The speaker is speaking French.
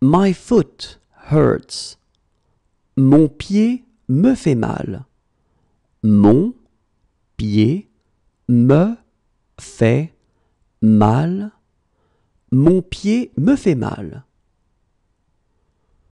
My foot hurts. Mon pied me fait mal. Mon pied me fait mal. Mon pied me fait mal.